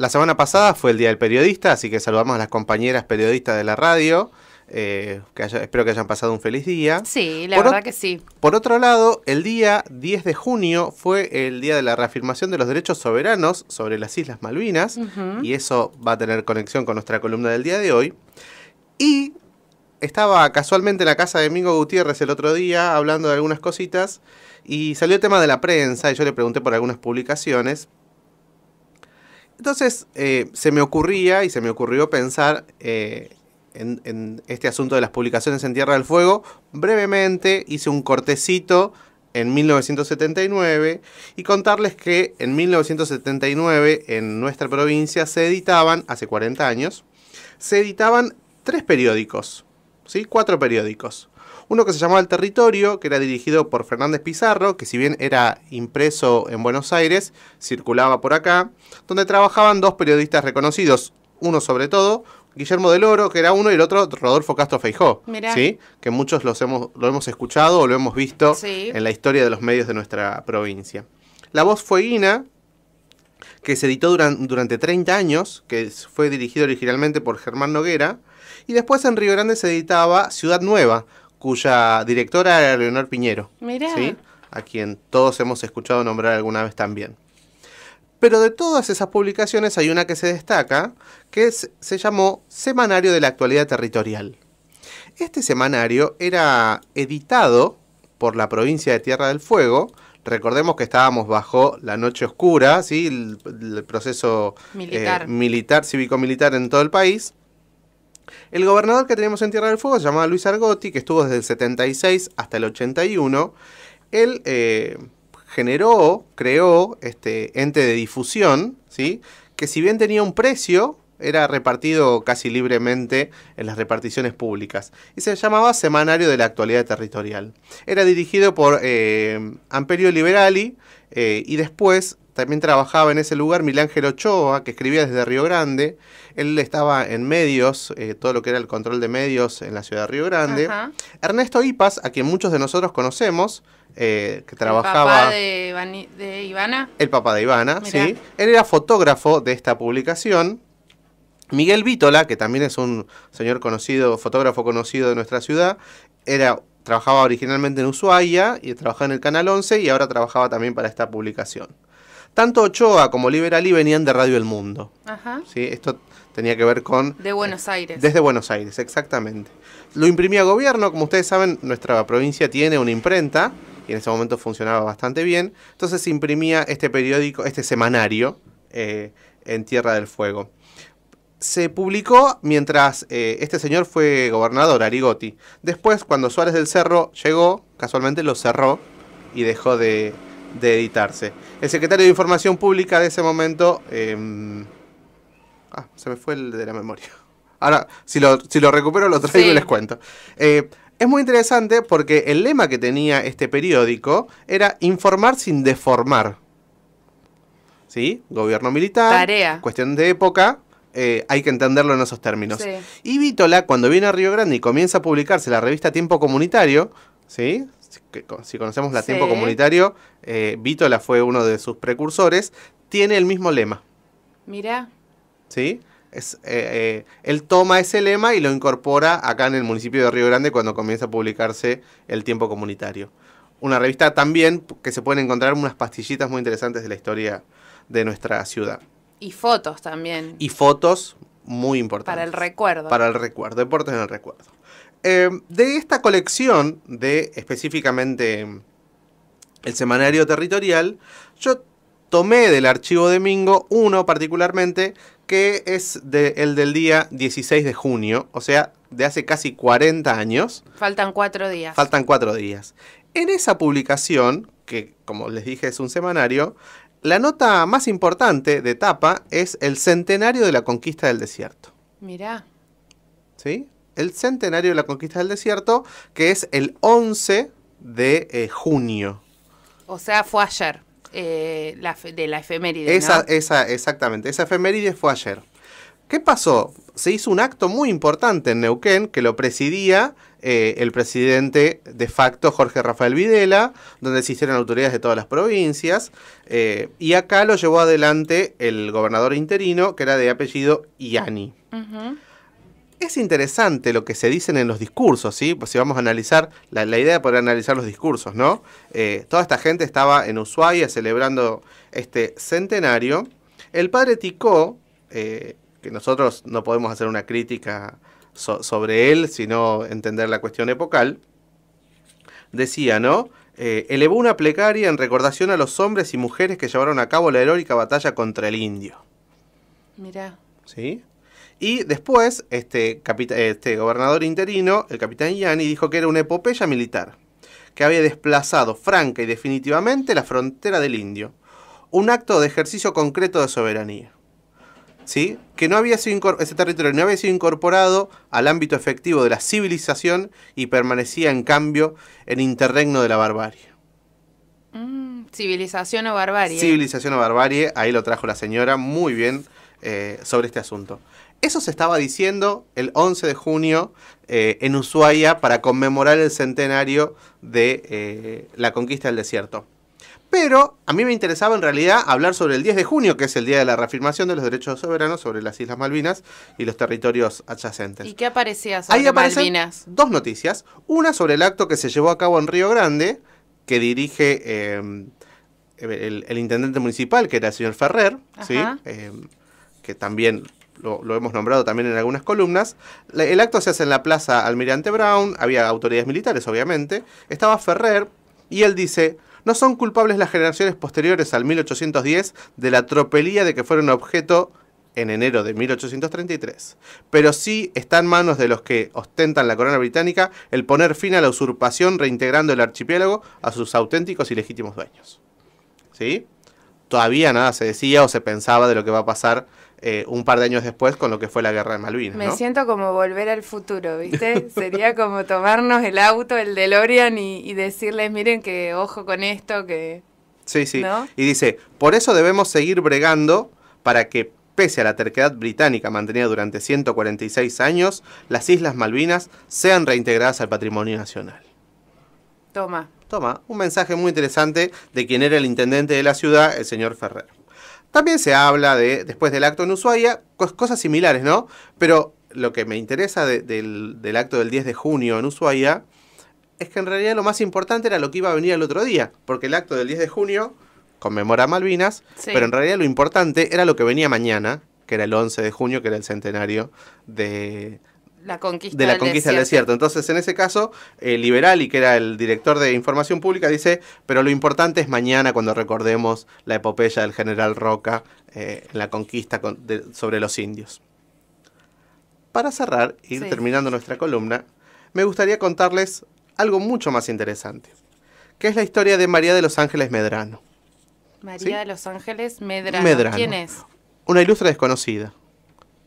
La semana pasada fue el Día del Periodista, así que saludamos a las compañeras periodistas de la radio. Eh, que espero que hayan pasado un feliz día. Sí, la verdad que sí. Por otro lado, el día 10 de junio fue el día de la reafirmación de los derechos soberanos sobre las Islas Malvinas, y eso va a tener conexión con nuestra columna del día de hoy. Y estaba casualmente en la casa de Mingo Gutiérrez el otro día hablando de algunas cositas, y salió el tema de la prensa, y yo le pregunté por algunas publicaciones. Entonces eh, se me ocurría y se me ocurrió pensar eh, en, este asunto de las publicaciones en Tierra del Fuego. Brevemente hice un cortecito en 1979 y contarles que en 1979 en nuestra provincia se editaban, hace 40 años, se editaban tres periódicos, ¿sí? cuatro periódicos. Uno que se llamaba El Territorio, que era dirigido por Fernández Pizarro, que si bien era impreso en Buenos Aires, circulaba por acá, donde trabajaban dos periodistas reconocidos, uno sobre todo, Guillermo del Oro, que era uno, y el otro Rodolfo Castro Feijó. ¿sí? Que muchos los hemos, lo hemos escuchado o lo hemos visto en la historia de los medios de nuestra provincia. La voz fue que se editó durante 30 años, que fue dirigido originalmente por Germán Noguera, y después en Río Grande se editaba Ciudad Nueva, cuya directora era Leonor Piñero. A quien todos hemos escuchado nombrar alguna vez también. Pero de todas esas publicaciones hay una que se destaca, que se llamó Semanario de la Actualidad Territorial. Este semanario era editado por la provincia de Tierra del Fuego. Recordemos que estábamos bajo la noche oscura, ¿sí? el, proceso eh, militar cívico-militar en todo el país. El gobernador que teníamos en Tierra del Fuego se Luis Argotti, que estuvo desde el 76 hasta el 81. Él eh, generó, creó este ente de difusión, ¿sí? que si bien tenía un precio, era repartido casi libremente en las reparticiones públicas y se llamaba Semanario de la Actualidad Territorial. Era dirigido por eh, Amperio Liberali eh, y después también trabajaba en ese lugar Milángel Ochoa, que escribía desde Río Grande. Él estaba en medios, eh, todo lo que era el control de medios en la ciudad de Río Grande. Ernesto Ipas, a quien muchos de nosotros conocemos, eh, que trabajaba... El papá de, Ivana. El papá de Ivana, sí. Él era fotógrafo de esta publicación. Miguel Vítola, que también es un señor conocido, fotógrafo conocido de nuestra ciudad, era trabajaba originalmente en Ushuaia y trabajaba en el Canal 11 y ahora trabajaba también para esta publicación. Tanto Ochoa como Liberali venían de Radio El Mundo. Ajá. ¿sí? Esto tenía que ver con... De Buenos Aires. Eh, desde Buenos Aires, exactamente. Lo imprimía gobierno, como ustedes saben, nuestra provincia tiene una imprenta y en ese momento funcionaba bastante bien. Entonces se imprimía este periódico, este semanario eh, en Tierra del Fuego. Se publicó mientras eh, este señor fue gobernador, Arigotti. Después, cuando Suárez del Cerro llegó, casualmente lo cerró y dejó de, de editarse. El secretario de Información Pública de ese momento... Em, ah, se me fue el de la memoria. Ahora, si lo, si lo recupero, lo traigo y les cuento. Eh, es muy interesante porque el lema que tenía este periódico era informar sin deformar. ¿Sí? Gobierno militar. Tarea. Cuestión de época. Eh, hay que entenderlo en esos términos. Y Vítola, cuando viene a Río Grande y comienza a publicarse la revista Tiempo Comunitario, ¿sí? si conocemos la tiempo comunitario, eh, Vítola fue uno de sus precursores, tiene el mismo lema. Mira. ¿Sí? Es, eh, eh, él toma ese lema y lo incorpora acá en el municipio de Río Grande cuando comienza a publicarse El Tiempo Comunitario. Una revista también que se pueden encontrar unas pastillitas muy interesantes de la historia de nuestra ciudad. Y fotos también. Y fotos muy importantes. Para el recuerdo. Para el recuerdo, deportes en el recuerdo. Em, de esta colección, de específicamente el semanario territorial, yo tomé del archivo de Mingo uno particularmente, que es el del día 16 de junio, o sea, de hace casi 40 años. Faltan cuatro días. Faltan cuatro días. En esa publicación, que como les dije es un semanario, la nota más importante de tapa es el centenario de la conquista del desierto. Mirá. ¿Sí? el centenario de la conquista del desierto, que es el 11 de eh, junio. O sea, fue ayer, eh, la de la efeméride. Esa, exactamente, esa efeméride fue ayer. ¿Qué pasó? Se hizo un acto muy importante en Neuquén que lo presidía eh, el presidente de facto Jorge Rafael Videla, donde existieron autoridades de todas las provincias, y acá lo llevó adelante el gobernador interino, que era de apellido Iani es interesante lo que se dicen en los discursos, ¿sí? Pues si vamos a analizar, la, idea de poder analizar los discursos, ¿no? Eh, toda esta gente estaba en Ushuaia celebrando este centenario. El padre Ticó, eh, que nosotros no podemos hacer una crítica sobre él, sino entender la cuestión epocal, decía, ¿no? Eh, elevó una plegaria en recordación a los hombres y mujeres que llevaron a cabo la heroica batalla contra el indio. Mirá. ¿Sí? Y después, este, este, gobernador interino, el capitán Yani, dijo que era una epopeya militar, que había desplazado franca y definitivamente la frontera del indio. Un acto de ejercicio concreto de soberanía. ¿Sí? que no había sido ese territorio no había sido incorporado al ámbito efectivo de la civilización y permanecía en cambio en interregno de la barbarie. Mm, civilización o barbarie. Civilización o barbarie, ahí lo trajo la señora muy bien eh, sobre este asunto. Eso se estaba diciendo el 11 de junio eh, en Ushuaia para conmemorar el centenario de eh, la conquista del desierto. Pero a mí me interesaba en realidad hablar sobre el 10 de junio, que es el día de la reafirmación de los derechos soberanos sobre las Islas Malvinas y los territorios adyacentes. ¿Y qué aparecía sobre las aparecen Malvinas? Dos noticias. Una sobre el acto que se llevó a cabo en Río Grande, que dirige eh, el, intendente municipal, que era el señor Ferrer, que también lo, hemos nombrado también en algunas columnas, el acto se hace en la plaza Almirante Brown, había autoridades militares obviamente, estaba Ferrer y él dice, no son culpables las generaciones posteriores al 1810 de la tropelía de que fueron objeto en enero de 1833, pero sí está en manos de los que ostentan la corona británica el poner fin a la usurpación reintegrando el archipiélago a sus auténticos y legítimos dueños. ¿Sí? Todavía nada se decía o se pensaba de lo que va a pasar eh, un par de años después con lo que fue la guerra de Malvinas. Me siento como volver al futuro, ¿viste? Sería como tomarnos el auto, el DeLorean y, y decirles, miren que ojo con esto, que... Sí, sí. Y dice, por eso debemos seguir bregando para que, pese a la terquedad británica mantenida durante 146 años, las Islas Malvinas sean reintegradas al patrimonio nacional. Toma. Toma, un mensaje muy interesante de quien era el intendente de la ciudad, el señor Ferrer. También se habla de, después del acto en Ushuaia, cosas similares, ¿no? Pero lo que me interesa del, acto del 10 de junio en Ushuaia es que en realidad lo más importante era lo que iba a venir el otro día, porque el acto del 10 de junio conmemora Malvinas, pero en realidad lo importante era lo que venía mañana, que era el 11 de junio, que era el centenario de, conquista de la conquista del desierto. Entonces, en ese caso, liberal eh, Liberali, que era el director de Información Pública, dice, pero lo importante es mañana cuando recordemos la epopeya del general Roca eh, en la conquista sobre los indios. Para cerrar, ir terminando nuestra columna, me gustaría contarles algo mucho más interesante, que es la historia de María de los Ángeles Medrano. María de los Ángeles Medrano. ¿Quién es? Una ilustre desconocida.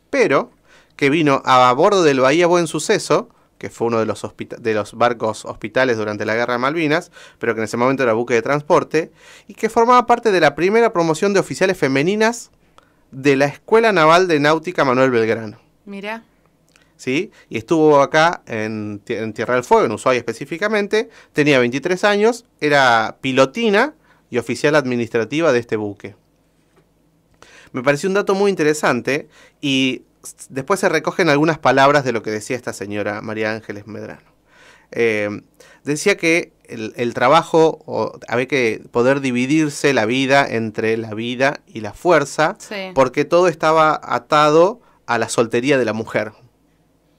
Pero que vino a bordo del Bahía Buen Suceso, que fue uno de los, barcos hospitales durante la Guerra de Malvinas, pero que en ese momento era buque de transporte, y que formaba parte de la primera promoción de oficiales femeninas de la Escuela Naval de Náutica Manuel Belgrano. Mirá. ¿Sí? Y estuvo acá en, en Tierra del Fuego, en Ushuaia específicamente, tenía 23 años, era pilotina y oficial administrativa de este buque. Me pareció un dato muy interesante y después se recogen algunas palabras de lo que decía esta señora María Ángeles Medrano. Eh, decía que el, trabajo, había que poder dividirse la vida entre la vida y la fuerza, porque todo estaba atado a la soltería de la mujer.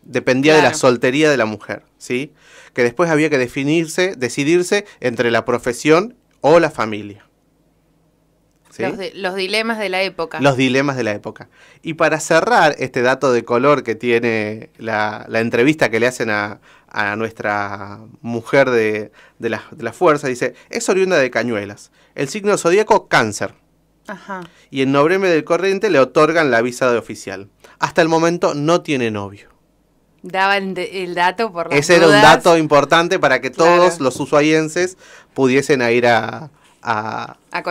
Dependía de la soltería de la mujer, ¿sí? Que después había que definirse, decidirse entre la profesión o la familia los, dilemas de la época. Los dilemas de la época. Y para cerrar este dato de color que tiene la, entrevista que le hacen a, nuestra mujer de, la, fuerza, dice, es oriunda de Cañuelas. El signo zodíaco, cáncer. Ajá. Y en noviembre del corriente le otorgan la visa de oficial. Hasta el momento no tiene novio. Daban el dato por las Ese era un dato importante para que todos los usuayenses pudiesen ir a, a, a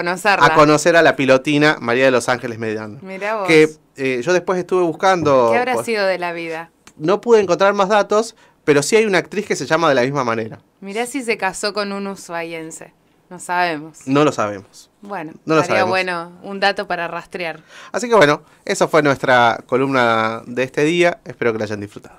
conocer a la pilotina María de los Ángeles Mediano. Mirá vos. Que eh, yo después estuve buscando. ¿Qué habrá pues, sido de la vida? No pude encontrar más datos, pero sí hay una actriz que se llama de la misma manera. Mirá si se casó con un usuayense. No sabemos. No lo sabemos. Bueno, sería bueno un dato para rastrear. Así que bueno, eso fue nuestra columna de este día. Espero que la hayan disfrutado.